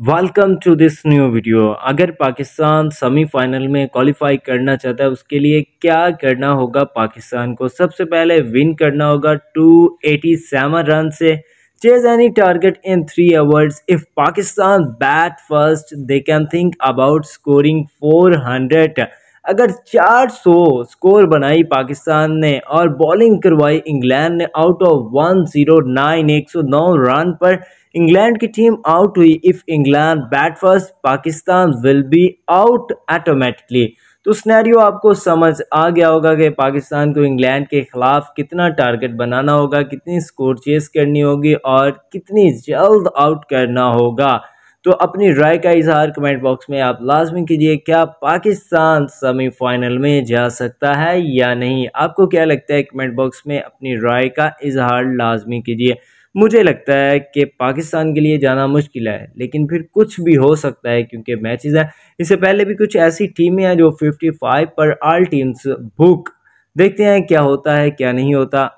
welcome to this new video अगर Pakistan semifinal में qualify करना चाहता है उसके लिए क्या करना होगा पाकिस्तान को सबसे पहले विन करना होगा 287 रन से chase any target in three hours if Pakistan bat first they can think about scoring 400 अगर 400 स्कोर बनाई पाकिस्तान ने और बॉलिंग करवाई इंग्लैंड ने out of one zero nine एक सौ नौ रन पर इंग्लैंड की टीम आउट हुई if England bat first Pakistan will be out automatically तो स्नैरियो आपको समझ आ गया होगा कि पाकिस्तान को इंग्लैंड के ख़िलाफ़ कितना टारगेट बनाना होगा कितनी स्कोर चेस करनी होगी और कितनी जल्द आउट करना होगा तो अपनी राय का इजहार कमेंट बॉक्स में आप लाजमी कीजिए क्या पाकिस्तान सेमीफाइनल में जा सकता है या नहीं आपको क्या लगता है कमेंट बॉक्स में अपनी राय का इजहार लाजमी कीजिए मुझे लगता है कि पाकिस्तान के लिए जाना मुश्किल है लेकिन फिर कुछ भी हो सकता है क्योंकि मैचेस हैं इससे पहले भी कुछ ऐसी टीमें हैं जो 55 पर आल टीम्स बुक देखते हैं क्या होता है क्या नहीं होता